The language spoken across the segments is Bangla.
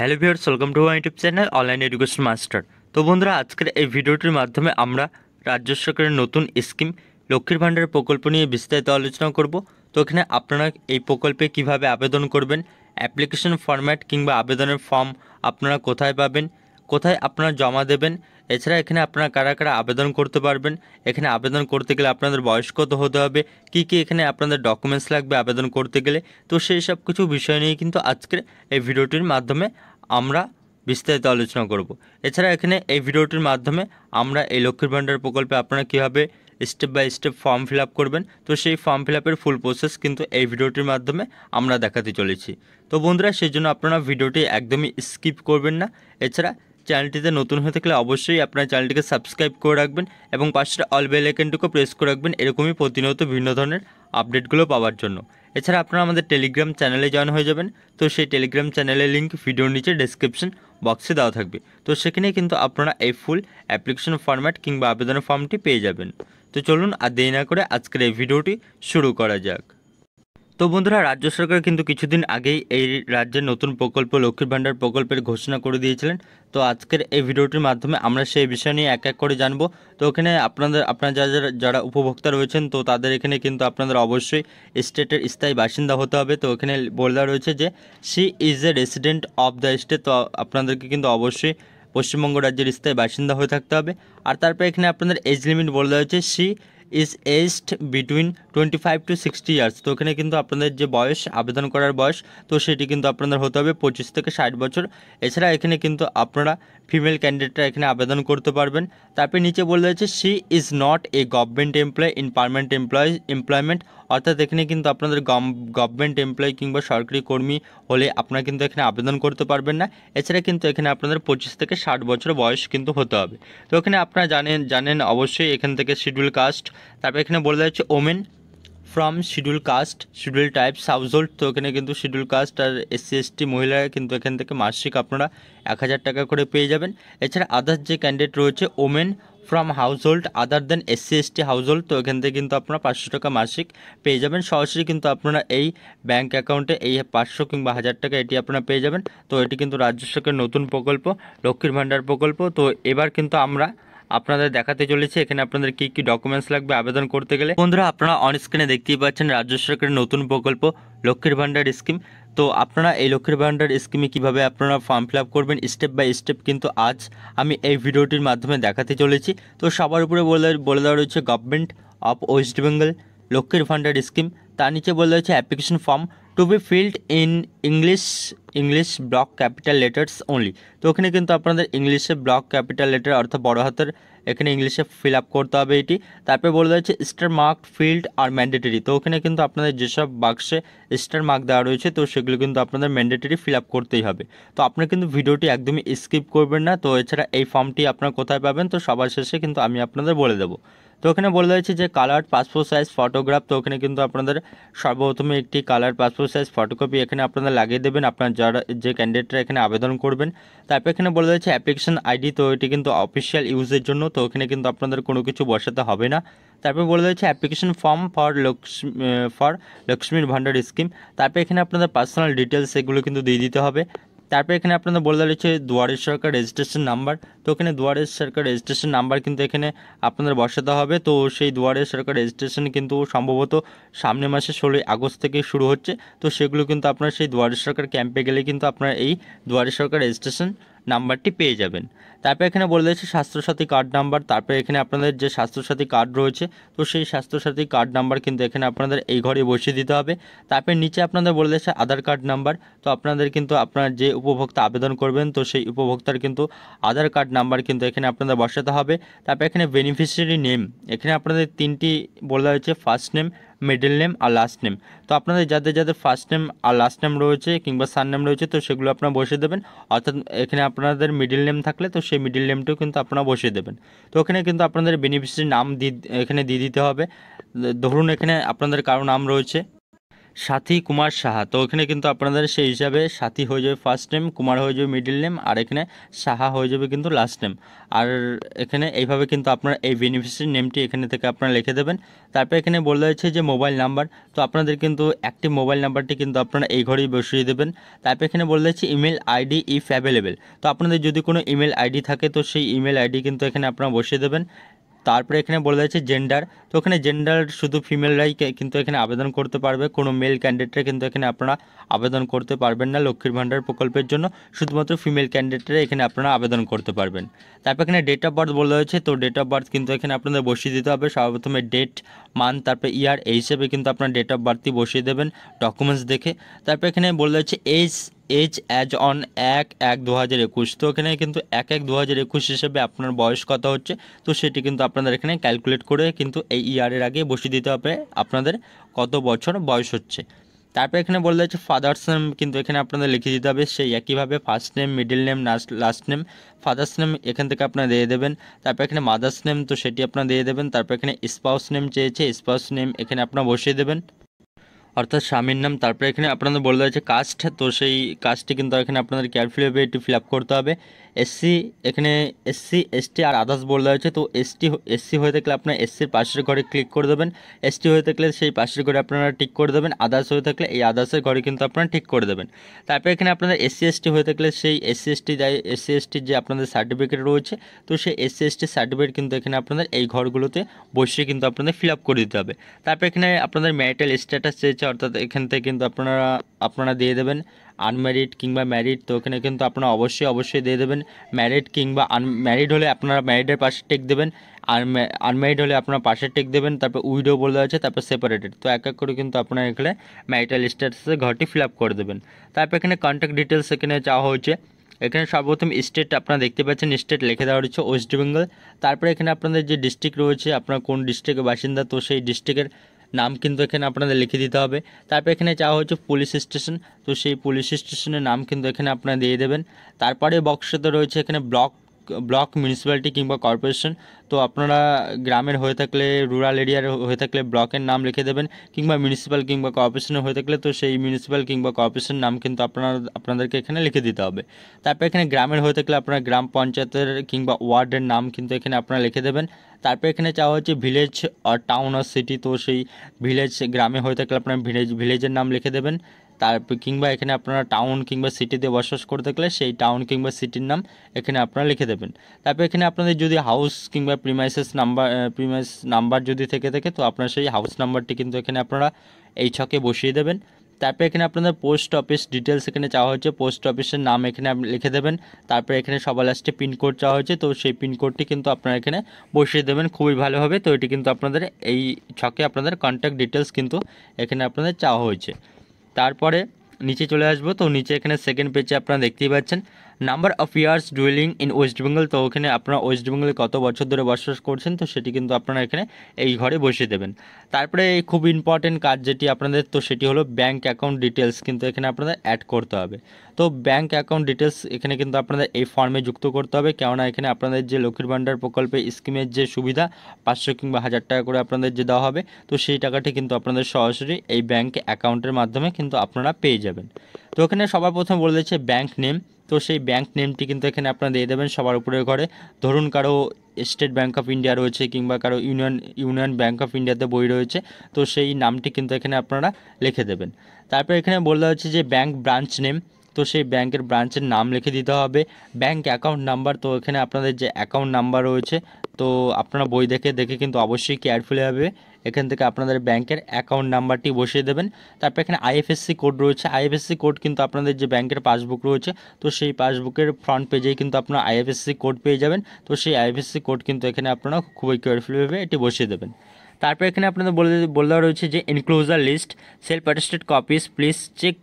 Hello viewers welcome to my YouTube channel online education master তো বন্ধুরা আজকের এই ভিডিওটির মাধ্যমে আমরা রাজ্য সরকারের নতুন স্কিম লক্ষ্মীর ভাণ্ডার প্রকল্প নিয়ে বিস্তারিত আলোচনা করব তো এখানে আপনারা এই প্রকল্পে কিভাবে আবেদন করবেন অ্যাপ্লিকেশন ফরম্যাট কিংবা আবেদনের ফর্ম আপনারা কোথায় পাবেন কোথায় আপনারা জমা দেবেন এছাড়া এখানে আপনারা কারা কারা আবেদন করতে পারবেন এখানে আবেদন করতে গেলে আপনাদের বয়স কত হতে হবে কি কি এখানে আপনাদের ডকুমেন্টস লাগবে আবেদন করতে গেলে তো সেই সব কিছু বিষয় নিয়ে কিন্তু আজকের এই ভিডিওটির মাধ্যমে আমরা বিস্তারিত আলোচনা করব এছাড়া এখানে এই ভিডিওটির মাধ্যমে আমরা এই লক্ষ্মীর ভাণ্ডার প্রকল্পে আপনারা কীভাবে step by step form fill up করবেন তো সেই ফর্ম ফিল আপের ফুল প্রসেস কিন্তু এই ভিডিওটির মাধ্যমে আমরা দেখাতে চলেছি তো বন্ধুরা সেই জন্য আপনারা ভিডিওটি একদমই স্কিপ করবেন না এছাড়া চ্যানেলটিতে নতুন হয়ে থাকলে অবশ্যই আপনার চ্যানেলটিকে সাবস্ক্রাইব করে রাখবেন এবং পাশে অল বেল আইকনটুকু প্রেস করে রাখবেন এরকমই প্রতিনিয়ত ভিন্ন ধরনের আপডেটগুলো পাওয়ার জন্য এছাড়া আপনারা আমাদের টেলিগ্রাম চ্যানেলে জয়েন হয়ে যাবেন তো সেই টেলিগ্রাম চ্যানেলের লিঙ্ক ভিডিওর নিচে ডেসক্রিপশন বক্সে দেওয়া থাকবে তো সেখানে কিন্তু আপনারা এই ফুল অ্যাপ্লিকেশন ফরম্যাট কিংবা আবেদনের ফর্মটি পেয়ে যাবেন তো চলুন আর দেরি না করে আজকের এই ভিডিওটি শুরু করা যাক তো বন্ধুরা রাজ্য সরকার কিন্তু কিছুদিন আগেই এই রাজ্যের নতুন প্রকল্প লক্ষ্মীর ভাণ্ডার প্রকল্পের ঘোষণা করে দিয়েছিলেন তো আজকের এই ভিডিওটির মাধ্যমে আমরা সেই বিষয় নিয়ে এক এক করে জানবো তো ওখানে আপনাদের আপনারা যারা যারা উপভোক্তা রয়েছেন তো তাদের এখানে কিন্তু আপনাদের অবশ্যই স্টেটের স্থায়ী বাসিন্দা হতে হবে তো এখানে বলে রয়েছে যে she is a resident of the state তো আপনাদেরকে কিন্তু অবশ্যই পশ্চিমবঙ্গ রাজ্যের স্থায়ী বাসিন্দা হয়ে থাকতে হবে আর তারপরে এখানে আপনাদের এজ লিমিট বলে দেওয়া হয়েছে she is aged between twenty five to sixty years তো এখানে কিন্তু আপনাদের যে বয়স আবেদন করার বয়স তো সেটি কিন্তু আপনাদের হতে হবে পঁচিশ থেকে ষাট বছর এছাড়া এখানে কিন্তু আপনারা ফিমেল ক্যান্ডিডেটরা এখানে আবেদন করতে পারবেন তারপরে নিচে বলে রয়েছে she is not a government employ in permanent employ employment অর্থাৎ এখানে কিন্তু আপনাদের গভর্নমেন্ট এমপ্লয়ি কিংবা সরকারি কর্মী হলে আপনারা কিন্তু এখানে আবেদন করতে পারবেন না এছাড়া কিন্তু এখানে আপনাদের পঁচিশ থেকে ষাট বছর বয়স কিন্তু হতে হবে তো এখানে আপনারা জানেন জানেন অবশ্যই এখান থেকে শিডিউল কাস্ট তারপর এখানে বলে দেওয়া হচ্ছে women from schedule caste schedule type household তো এখানে কিন্তু শিডিউল কাস্ট আর এসসি এসটি মহিলারা কিন্তু এখান থেকে মাসিক আপনারা এক হাজার টাকা করে পেয়ে যাবেন এছাড়া আদার্স যে ক্যান্ডিডেট রয়েছে women from household other than SC ST household তো এখান থেকে কিন্তু আপনারা পাঁচশো টাকা মাসিক পেয়ে যাবেন সরাসরি কিন্তু আপনারা এই ব্যাঙ্ক অ্যাকাউন্টে এই পাঁচশো কিংবা হাজার টাকা এটি আপনারা পেয়ে যাবেন তো এটি কিন্তু রাজ্য সরকারের নতুন প্রকল্প লক্ষ্মীর ভাণ্ডার প্রকল্প তো এবার কিন্তু আমরা আপনাদের দেখাতে চলেছে এখানে আপনাদের কি কি ডকুমেন্টস লাগবে আবেদন করতে গেলে বন্ধুরা আপনারা স্ক্রিনে দেখতেই পাচ্ছেন রাজ্য সরকারের নতুন প্রকল্প লক্ষ্মীর ভাণ্ডার স্কিম তো আপনারা এই লক্ষ্মীর ভাণ্ডার স্কিমে কিভাবে আপনারা ফর্ম ফিল করবেন স্টেপ বাই স্টেপ কিন্তু আজ আমি এই ভিডিওটির মাধ্যমে দেখাতে চলেছি তো সবার উপরে বলে বলে দেওয়া রয়েছে গভর্নমেন্ট অফ ওয়েস্ট বেঙ্গল লক্ষ্মীর ভাণ্ডার স্কিম তার নিচে বলে রয়েছে application form to be filled in English English block capital letters only তো ওখানে কিন্তু আপনাদের ইংলিশে ব্লক ক্যাপিটাল লেটার অর্থাৎ বড় হাতের এখানে ইংলিশে ফিল আপ করতে হবে এটি তারপরে বলে দেওয়া হচ্ছে star mark field are mandatory তো ওখানে কিন্তু আপনাদের যেসব বাক্সে স্টার মার্ক দেওয়া রয়েছে তো সেগুলো কিন্তু আপনাদের ম্যান্ডেটরি ফিল আপ করতেই হবে তো আপনারা কিন্তু ভিডিওটি একদমই স্কিপ করবেন না তো এছাড়া এই ফর্মটি আপনারা কোথায় পাবেন তো সবার শেষে কিন্তু আমি আপনাদের বলে দেবো তো ওখানে বলে দিয়েছে যে কালার পাসপোর্ট সাইজ ফটোগ্রাফ তো ওখানে কিন্তু আপনাদের সর্বপ্রথমে একটি কালার পাসপোর্ট সাইজ ফটোকপি এখানে আপনারা লাগিয়ে দেবেন আপনার যারা যে ক্যান্ডিডেটরা এখানে আবেদন করবেন তারপর এখানে বলে দিয়েছে অ্যাপ্লিকেশন আইডি তো এটি কিন্তু অফিসিয়াল ইউজের জন্য তো ওখানে কিন্তু আপনাদের কোনো কিছু বসাতে হবে না তারপর বলে দিয়েছে application form for Lakshmi for লক্ষ্মীর ভাণ্ডার স্কিম তারপর এখানে আপনাদের পার্সোনাল ডিটেলস এগুলো কিন্তু দিয়ে দিতে হবে তারপর এখানে আপনাদের বলে দাঁড়িয়েছে দুয়ারের সরকার রেজিস্ট্রেশন নাম্বার তো এখানে দুয়ারের সরকার রেজিস্ট্রেশন নাম্বার কিন্তু এখানে আপনাদের বসাতে হবে তো সেই দুয়ারের সরকার রেজিস্ট্রেশন কিন্তু সম্ভবত সামনের মাসে ষোলোই আগস্ট থেকে শুরু হচ্ছে তো সেগুলো কিন্তু আপনার সেই দুয়ারের সরকার ক্যাম্পে গেলে কিন্তু আপনার এই দুয়ারের সরকার রেজিস্ট্রেশন নাম্বারটি পেয়ে যাবেন তারপর এখানে বলে দিয়েছে স্বাস্থ্যসাথী কার্ড নাম্বার তারপর এখানে আপনাদের যে স্বাস্থ্যসাথী কার্ড রয়েছে তো সেই স্বাস্থ্যসাথী কার্ড নাম্বার কিন্তু এখানে আপনাদের এই ঘরে বসিয়ে দিতে হবে তারপর নিচে আপনাদের বলে দিয়েছে আধার কার্ড নাম্বার তো আপনাদের কিন্তু আপনার যে উপভোক্তা আবেদন করবেন তো সেই উপভোক্তার কিন্তু আধার কার্ড নাম্বার কিন্তু এখানে আপনাদের বসাতে হবে তারপর এখানে বেনিফিশিয়ারি নেম এখানে আপনাদের তিনটি বলা হয়েছে ফার্স্ট নেম মিডল নেম আর লাস্ট নেম তো আপনাদের যাদের যাদের ফার্স্ট নেম আর লাস্ট নেম রয়েছে কিংবা সার নেম রয়েছে তো সেগুলো আপনারা বসে দেবেন অর্থাৎ এখানে আপনাদের মিডিল নেম থাকলে তো সেই মিডিল নেমটাও কিন্তু আপনারা বসিয়ে দেবেন তো ওখানে কিন্তু আপনাদের বেনিফিশিয়ারি নাম দি এখানে দিয়ে দিতে হবে ধরুন এখানে আপনাদের কারো নাম রয়েছে সাথী কুমার সাহা তো এখানে কিন্তু আপনাদের সেই হিসাবে সাথী হয়ে যাবে ফার্স্ট নেম কুমার হয়ে যাবে মিডিল নেম আর এখানে সাহা হয়ে যাবে কিন্তু লাস্ট নেম আর এখানে এইভাবে কিন্তু আপনার এই বেনিফিশিয়ারি নেমটি এখানে থেকে আপনারা লিখে দেবেন তারপর এখানে বলে হয়েছে যে মোবাইল নাম্বার তো আপনাদের কিন্তু একটি মোবাইল নাম্বারটি কিন্তু আপনারা এই ঘরেই বসিয়ে দেবেন তারপর এখানে বলে হয়েছে ইমেল আইডি ইফ অ্যাভেলেবেল তো আপনাদের যদি কোনো ইমেল আইডি থাকে তো সেই ইমেল আইডি কিন্তু এখানে আপনারা বসিয়ে দেবেন তারপরে এখানে বলে দিয়েছে জেন্ডার তো এখানে জেন্ডার শুধু ফিমেলরাই কিন্তু এখানে আবেদন করতে পারবে কোনো মেল ক্যান্ডিডেটরা কিন্তু এখানে আপনারা আবেদন করতে পারবেন না লক্ষ্মীর ভাণ্ডার প্রকল্পের জন্য শুধুমাত্র ফিমেল ক্যান্ডিডেটরা এখানে আপনারা আবেদন করতে পারবেন তারপর এখানে ডেট অফ বার্থ বলা হয়েছে তো ডেট অফ বার্থ কিন্তু এখানে আপনাদের বসিয়ে দিতে হবে সর্বপ্রথমে ডেট মান্থ তারপরে ইয়ার এই হিসেবে কিন্তু আপনার ডেট অফ বার্থই বসিয়ে দেবেন ডকুমেন্টস দেখে তারপর এখানে বলে হয়েছে এজ এজ অ্যাজ অন এক এক দু হাজার একুশ তো এখানে কিন্তু এক এক দু হাজার একুশ হিসেবে আপনার বয়স কত হচ্ছে তো সেটি কিন্তু আপনাদের এখানে ক্যালকুলেট করে কিন্তু এই ইয়ারের আগে বসিয়ে দিতে হবে আপনাদের কত বছর বয়স হচ্ছে তারপর এখানে বলে দিয়েছে ফাদার্স নেম কিন্তু এখানে আপনাদের লিখে দিতে হবে সেই একইভাবে first name middle name last last name father's name এখান থেকে আপনারা দিয়ে দেবেন তারপর এখানে মাদার্স নেম তো সেটি আপনারা দিয়ে দেবেন তারপর এখানে স্পাউস নেম চেয়েছে স্পাউস নেম এখানে আপনারা বসিয়ে দেবেন অর্থাৎ স্বামীর নাম তারপরে এখানে আপনাদের বলে দেওয়া হয়েছে কাস্ট তো সেই কাস্টটি কিন্তু এখানে আপনাদের কেয়ারফুলিভাবে এটি ফিল করতে হবে এসসি এখানে এসসি এসটি আর আদার্স বলে হয়েছে তো এসটি এসসি হয়ে থাকলে আপনার এসসির পাশের ঘরে ক্লিক করে দেবেন এসটি হয়ে থাকলে সেই পাশের ঘরে আপনারা টিক করে দেবেন আদার্স হয়ে থাকলে এই আদার্সের ঘরে কিন্তু আপনারা ঠিক করে দেবেন তারপরে এখানে আপনাদের এসসি এসটি হয়ে থাকলে সেই এসসি এসটি যায় এসসি এসটির যে আপনাদের সার্টিফিকেট রয়েছে তো সেই এসসি এসটির সার্টিফিকেট কিন্তু এখানে আপনাদের এই ঘরগুলোতে বসে কিন্তু আপনাদের ফিল আপ করে দিতে হবে তারপরে এখানে আপনাদের ম্যারিটাল স্ট্যাটাস চেয়েছে অর্থাৎ এখান থেকে কিন্তু আপনারা আপনারা দিয়ে দেবেন আনম্যারিড কিংবা ম্যারিড তো এখানে কিন্তু আপনারা অবশ্যই অবশ্যই দিয়ে দেবেন ম্যারিড কিংবা আনম্যারিড হলে আপনারা ম্যারিডের পাশে টেক দেবেন আর আনম্যারিড হলে আপনার পাশে টেক দেবেন তারপর উইডো বলে দেওয়া আছে তারপর সেপারেটেড তো এক এক করে কিন্তু আপনারা এখানে ম্যারিটাল স্ট্যাটাসে ঘরটি ফিল আপ করে দেবেন তারপর এখানে কন্ট্যাক্ট ডিটেলস এখানে চাওয়া হয়েছে এখানে সর্বপ্রথম স্টেট আপনারা দেখতে পাচ্ছেন স্টেট লিখে দেওয়া রয়েছে ওয়েস্ট বেঙ্গল তারপরে এখানে আপনাদের যে ডিস্ট্রিক্ট রয়েছে আপনার কোন ডিস্ট্রিক্টের বাসিন্দা তো সেই ডিস্ট্রিক্টের নাম কিন্তু এখানে আপনাদের লিখে দিতে হবে তারপর এখানে চাওয়া হচ্ছে পুলিশ স্টেশন তো সেই পুলিশ স্টেশনের নাম কিন্তু এখানে আপনারা দিয়ে দেবেন তারপরে বক্সটাতে রয়েছে এখানে ব্লক ব্লক মিউনিসিপ্যালিটি কিংবা কর্পোরেশন তো আপনারা গ্রামের হয়ে থাকলে রুরাল এরিয়ার হয়ে থাকলে ব্লকের নাম লিখে দেবেন কিংবা মিউনিসিপ্যাল কিংবা কর্পোরেশনের হয়ে থাকলে তো সেই মিউনিসিপ্যাল কিংবা কর্পোরেশন নাম কিন্তু আপনারা আপনাদেরকে এখানে লিখে দিতে হবে তারপর এখানে গ্রামের হয়ে থাকলে আপনার গ্রাম পঞ্চায়েতের কিংবা ওয়ার্ডের নাম কিন্তু এখানে আপনারা লিখে দেবেন তারপর এখানে চাওয়া হচ্ছে ভিলেজ আর টাউন আর সিটি তো সেই ভিলেজ গ্রামে হয়ে থাকলে আপনার ভিলেজ ভিলেজের নাম লিখে দেবেন তার কিংবা এখানে আপনারা টাউন কিংবা সিটিতে বসবাস করে থাকলে সেই টাউন কিংবা সিটির নাম এখানে আপনারা লিখে দেবেন তারপর এখানে আপনাদের যদি হাউস কিংবা প্রিমাইসেস নাম্বার প্রিমাইস নাম্বার যদি থেকে থাকে তো আপনার সেই হাউস নাম্বারটি কিন্তু এখানে আপনারা এই ছকে বসিয়ে দেবেন তারপর এখানে আপনাদের পোস্ট অফিস ডিটেলস এখানে চাওয়া হয়েছে পোস্ট অফিসের নাম এখানে লিখে দেবেন তারপরে এখানে সবার লাস্টে পিনকোড চাওয়া হয়েছে তো সেই পিনকোডটি কিন্তু আপনারা এখানে বসিয়ে দেবেন খুবই ভালোভাবে তো এটি কিন্তু আপনাদের এই ছকে আপনাদের কন্ট্যাক্ট ডিটেলস কিন্তু এখানে আপনাদের চাওয়া হয়েছে তারপরে নিচে চলে আসবো তো নিচে এখানে সেকেন্ড পেজে আপনারা দেখতেই পাচ্ছেন number of years dwelling in West Bengal তো ওখানে আপনারা ওয়েস্ট বেঙ্গলে কত বছর ধরে বসবাস করছেন তো সেটি কিন্তু আপনারা এখানে এই ঘরে বসিয়ে দেবেন তারপরে খুব ইম্পর্টেন্ট কাজ যেটি আপনাদের তো সেটি হলো ব্যাঙ্ক অ্যাকাউন্ট ডিটেলস কিন্তু এখানে আপনাদের অ্যাড করতে হবে তো ব্যাঙ্ক অ্যাকাউন্ট ডিটেলস এখানে কিন্তু আপনাদের এই ফর্মে যুক্ত করতে হবে কেননা এখানে আপনাদের যে লক্ষ্মীর ভাণ্ডার প্রকল্পে স্কিমের যে সুবিধা পাঁচশো কিংবা হাজার টাকা করে আপনাদের যে দেওয়া হবে তো সেই টাকাটি কিন্তু আপনাদের সরাসরি এই ব্যাঙ্ক অ্যাকাউন্টের মাধ্যমে কিন্তু আপনারা পেয়ে যাবেন তো এখানে সবার প্রথমে বলে দিচ্ছে ব্যাঙ্ক নেম তো সেই ব্যাঙ্ক নেমটি কিন্তু এখানে আপনারা দিয়ে দেবেন সবার উপরের ঘরে ধরুন কারো স্টেট ব্যাঙ্ক অফ ইন্ডিয়া রয়েছে কিংবা কারো ইউনিয়ন ইউনিয়ন ব্যাঙ্ক অফ ইন্ডিয়াতে বই রয়েছে তো সেই নামটি কিন্তু এখানে আপনারা লিখে দেবেন তারপর এখানে বলা হচ্ছে যে ব্যাঙ্ক ব্রাঞ্চ নেম তো সেই ব্যাংকের ব্রাঞ্চের নাম লিখে দিতে হবে ব্যাঙ্ক অ্যাকাউন্ট নাম্বার তো এখানে আপনাদের যে অ্যাকাউন্ট নাম্বার রয়েছে তো আপনারা বই দেখে দেখে কিন্তু অবশ্যই কেয়ারফুলি হবে এখান থেকে আপনাদের ব্যাংকের অ্যাকাউন্ট নাম্বারটি বসিয়ে দেবেন তারপর এখানে আইএফএসসি কোড রয়েছে আইএফএসসি কোড কিন্তু আপনাদের যে ব্যাংকের পাসবুক রয়েছে তো সেই পাসবুকের ফ্রন্ট পেজেই কিন্তু আপনারা আইএফএসসি কোড পেয়ে যাবেন তো সেই আইএফএসসি কোড কিন্তু এখানে আপনারা খুবই কেয়ারফুলিভাবে এটি বসিয়ে দেবেন তারপর এখানে আপনাদের বলে বলে দেওয়া রয়েছে যে enclosure list self attested copies please check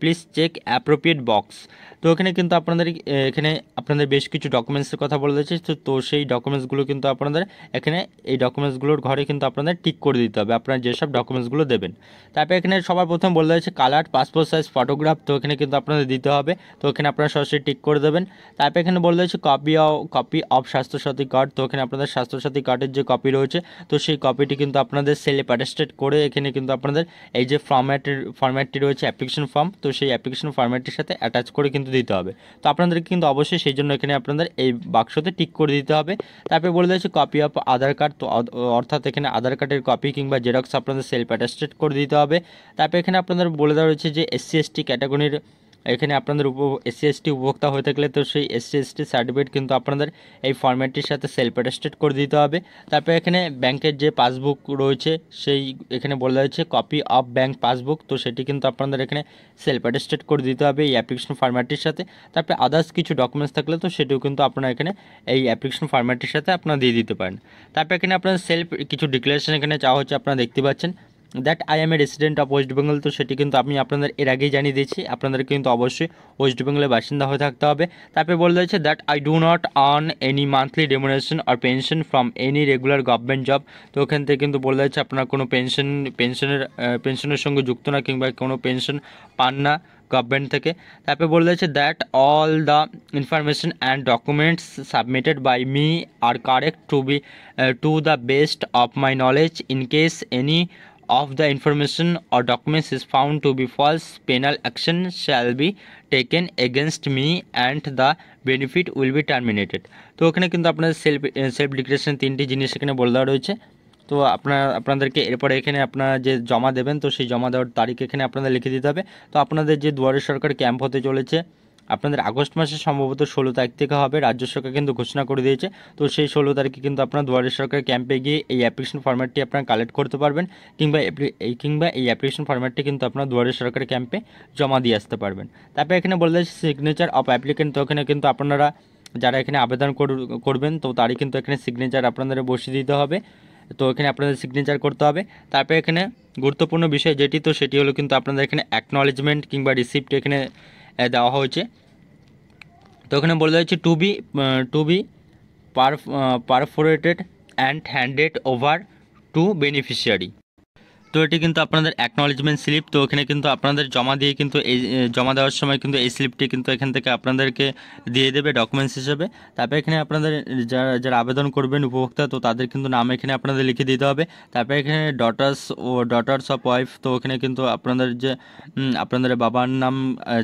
please check appropriate box তো এখানে কিন্তু আপনাদের এখানে আপনাদের বেশ কিছু ডকুমেন্টসের কথা বলে দিয়েছে তো সেই ডকুমেন্টসগুলো কিন্তু আপনাদের এখানে এই ডকুমেন্টসগুলোর ঘরে কিন্তু আপনাদের টিক করে দিতে হবে আপনারা যেসব ডকুমেন্টসগুলো দেবেন তারপর এখানে সবার প্রথম বলে দিয়েছে কালার পাসপোর্ট সাইজ ফটোগ্রাফ তো এখানে কিন্তু আপনাদের দিতে হবে তো এখানে আপনারা সরাসরি টিক করে দেবেন তারপর এখানে বলে দিয়েছে copy copy of Swasthyasathi card তো এখানে আপনাদের স্বাস্থ্যসাথী কার্ডের যে কপি রয়েছে তো সেই কপিটি কিন্তু আপনাদের সেলে প্যাটেস্টেড করে এখানে কিন্তু আপনাদের এই যে ফর্ম্যাটের ফর্ম্যাটটি রয়েছে অ্যাপ্লিকেশন ফর্ম তো সেই অ্যাপ্লিকেশন ফর্ম্যাটটির সাথে অ্যাটাচ করে কিন্তু দিতে হবে তো আপনাদেরকে কিন্তু অবশ্যই সেই জন্য এখানে আপনাদের এই বাক্সতে টিক করে দিতে হবে তারপরে বলে দিয়েছে কপি অফ আধার কার্ড তো অর্থাৎ এখানে আধার কার্ডের কপি কিংবা জেরক্স আপনাদের সেলফ প্যাটেস্টেড করে দিতে হবে তারপরে এখানে আপনাদের বলে দেওয়া রয়েছে যে এসসি এসটি ক্যাটাগরির এখানে আপনাদের উপ এসসি এসটি উপভোক্তা হয়ে থাকলে তো সেই এসসি এসটি সার্টিফিকেট কিন্তু আপনাদের এই ফর্ম্যাটটির সাথে সেলফ অ্যাটেস্টেড করে দিতে হবে তারপরে এখানে ব্যাংকের যে পাসবুক রয়েছে সেই এখানে বলা হয়েছে কপি অফ ব্যাংক পাসবুক তো সেটি কিন্তু আপনাদের এখানে সেলফ অ্যাটেস্টেড করে দিতে হবে এই অ্যাপ্লিকেশন ফর্ম্যাটটির সাথে তারপরে আদার্স কিছু ডকুমেন্টস থাকলে তো সেটিও কিন্তু আপনারা এখানে এই অ্যাপ্লিকেশন ফর্ম্যাটটির সাথে আপনারা দিয়ে দিতে পারেন তারপরে এখানে আপনার সেলফ কিছু ডিক্লারেশন এখানে চাওয়া হচ্ছে আপনারা দেখতে পাচ্ছেন that I am a resident of West Bengal তো সেটি কিন্তু আমি আপনাদের এর আগেই জানিয়ে দিয়েছি আপনাদের কিন্তু অবশ্যই ওয়েস্ট বেঙ্গলের বাসিন্দা হয়ে থাকতে হবে তারপরে বলে রয়েছে that I do not earn any monthly remuneration আর pension from any regular government job তো ওখান থেকে কিন্তু বলে যাচ্ছে আপনার কোনো পেনশন পেনশনের পেনশনের সঙ্গে যুক্ত না কিংবা কোনো পেনশন পান না গভর্নমেন্ট থেকে তারপরে বলে দিয়েছে that all the information and documents submitted by me are correct to be to the best of my knowledge in case any of the information or documents is found to be false, penal action shall be taken against me and the benefit will be terminated. তো ওখানে কিন্তু আপনাদের সেলফ সেলফ ডিক্লারেশন তিনটি জিনিস এখানে বলে দেওয়া রয়েছে তো আপনার আপনাদেরকে এরপরে এখানে আপনারা যে জমা দেবেন তো সেই জমা দেওয়ার তারিখ এখানে আপনাদের লিখে দিতে হবে তো আপনাদের যে দুয়ারে সরকার ক্যাম্প হতে চলেছে আপনাদের আগস্ট মাসে সম্ভবত ষোলো তারিখ থেকে হবে রাজ্য সরকার কিন্তু ঘোষণা করে দিয়েছে তো সেই ষোলো তারিখে কিন্তু আপনারা দুয়ারের সরকার ক্যাম্পে গিয়ে এই অ্যাপ্লিকেশন ফর্ম্যাটটি আপনারা কালেক্ট করতে পারবেন কিংবা এই কিংবা এই অ্যাপ্লিকেশন ফর্ম্যাটটি কিন্তু আপনারা দুয়ারে সরকার ক্যাম্পে জমা দিয়ে আসতে পারবেন তারপরে এখানে বলে দিয়েছে সিগনেচার অফ অ্যাপ্লিকেন্ট তো এখানে কিন্তু আপনারা যারা এখানে আবেদন করবেন তো তারই কিন্তু এখানে সিগনেচার আপনাদের বসিয়ে দিতে হবে তো এখানে আপনাদের সিগনেচার করতে হবে তারপরে এখানে গুরুত্বপূর্ণ বিষয় যেটি তো সেটি হলো কিন্তু আপনাদের এখানে অ্যাকনলেজমেন্ট কিংবা রিসিপ্ট এখানে দেওয়া হয়েছে তো এখানে বলে দেওয়া হচ্ছে to be to be per perforated and handed over to beneficiary তো এটি কিন্তু আপনাদের অ্যাকনলেজমেন্ট স্লিপ তো এখানে কিন্তু আপনাদের জমা দিয়ে কিন্তু এই জমা দেওয়ার সময় কিন্তু এই স্লিপটি কিন্তু এখান থেকে আপনাদেরকে দিয়ে দেবে ডকুমেন্টস হিসেবে তারপরে এখানে আপনাদের যারা যারা আবেদন করবেন উপভোক্তা তো তাদের কিন্তু নাম এখানে আপনাদের লিখে দিতে হবে তারপরে এখানে ডটার্স ও ডটার্স অফ ওয়াইফ তো এখানে কিন্তু আপনাদের যে আপনাদের বাবার নাম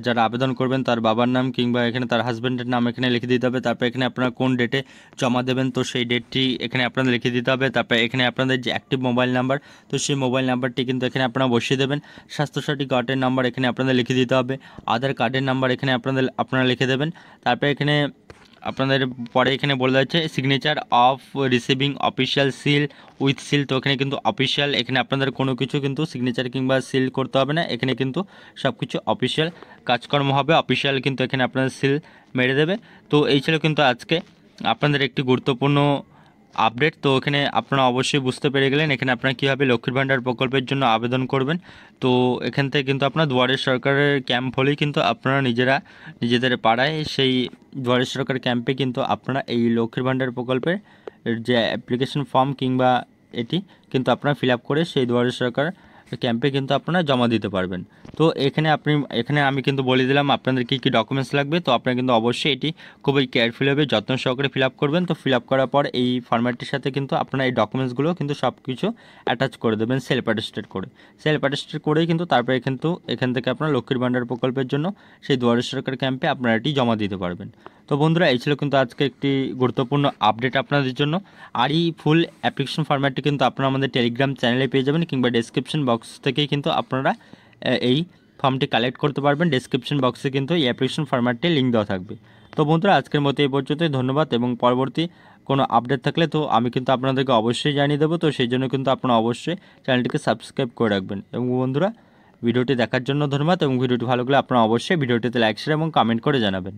যারা আবেদন করবেন তার বাবার নাম কিংবা এখানে তার হাজব্যান্ডের নাম এখানে লিখে দিতে হবে তারপরে এখানে আপনারা কোন ডেটে জমা দেবেন তো সেই ডেটটি এখানে আপনাদের লিখে দিতে হবে তারপরে এখানে আপনাদের যে অ্যাক্টিভ মোবাইল নাম্বার তো সেই মোবাইল নাম্বারটি কিন্তু এখানে আপনারা বসিয়ে দেবেন স্বাস্থ্যসাথী কার্ডের নাম্বার এখানে আপনাদের লিখে দিতে হবে আধার কার্ডের নাম্বার এখানে আপনাদের আপনারা লিখে দেবেন তারপরে এখানে আপনাদের পরে এখানে বলে যাচ্ছে signature of receiving official seal with seal তো এখানে কিন্তু অফিসিয়াল এখানে আপনাদের কোনো কিছু কিন্তু সিগনেচার কিংবা সিল করতে হবে না এখানে কিন্তু সব কিছু অফিসিয়াল কাজকর্ম হবে অফিসিয়াল কিন্তু এখানে আপনাদের সিল মেরে দেবে তো এই ছিল কিন্তু আজকে আপনাদের একটি গুরুত্বপূর্ণ আপডেট তো এখানে আপনারা অবশ্যই বুঝতে পেরে গেলেন এখানে আপনারা কীভাবে লক্ষ্মীর ভাণ্ডার প্রকল্পের জন্য আবেদন করবেন তো এখান থেকে কিন্তু আপনার দুয়ারের সরকারের ক্যাম্প হলেই কিন্তু আপনারা নিজেরা নিজেদের পাড়ায় সেই দুয়ারের সরকার ক্যাম্পে কিন্তু আপনারা এই লক্ষ্মীর ভাণ্ডার প্রকল্পের যে অ্যাপ্লিকেশন ফর্ম কিংবা এটি কিন্তু আপনারা ফিল করে সেই দুয়ারের সরকার ক্যাম্পে কিন্তু আপনারা জমা দিতে পারবেন তো এখানে আপনি এখানে আমি কিন্তু বলে দিলাম আপনাদের কী কী ডকুমেন্টস লাগবে তো আপনারা কিন্তু অবশ্যই এটি খুবই কেয়ারফুল হবে যত্ন সহকারে ফিল করবেন তো ফিল করার পর এই ফর্ম্যাটটির সাথে কিন্তু আপনারা এই ডকুমেন্টসগুলো কিন্তু সব কিছু অ্যাটাচ করে দেবেন সেলফ অ্যাটেস্টেড করে সেলফ অ্যাটেস্টেড করেই কিন্তু তারপরে কিন্তু এখান থেকে আপনারা লক্ষ্মীর ভাণ্ডার প্রকল্পের জন্য সেই দুয়ারে সরকার ক্যাম্পে আপনারা এটি জমা দিতে পারবেন তো বন্ধুরা এই ছিল কিন্তু আজকে একটি গুরুত্বপূর্ণ আপডেট আপনাদের জন্য আর এই ফুল অ্যাপ্লিকেশন ফর্ম্যাটটি কিন্তু আপনারা আমাদের টেলিগ্রাম চ্যানেলে পেয়ে যাবেন কিংবা ডেসক্রিপশন বক্স থেকে কিন্তু আপনারা এই ফর্মটি কালেক্ট করতে পারবেন ডেসক্রিপশন বক্সে কিন্তু এই অ্যাপ্লিকেশন ফর্ম্যাটটি লিঙ্ক দেওয়া থাকবে তো বন্ধুরা আজকের মতো এই পর্যন্তই ধন্যবাদ এবং পরবর্তী কোনো আপডেট থাকলে তো আমি কিন্তু আপনাদেরকে অবশ্যই জানিয়ে দেবো তো সেই জন্য কিন্তু আপনারা অবশ্যই চ্যানেলটিকে সাবস্ক্রাইব করে রাখবেন এবং বন্ধুরা ভিডিওটি দেখার জন্য ধন্যবাদ এবং ভিডিওটি ভালো লাগলে আপনারা অবশ্যই ভিডিওটিতে লাইক শেয়ার এবং কমেন্ট করে জানাবেন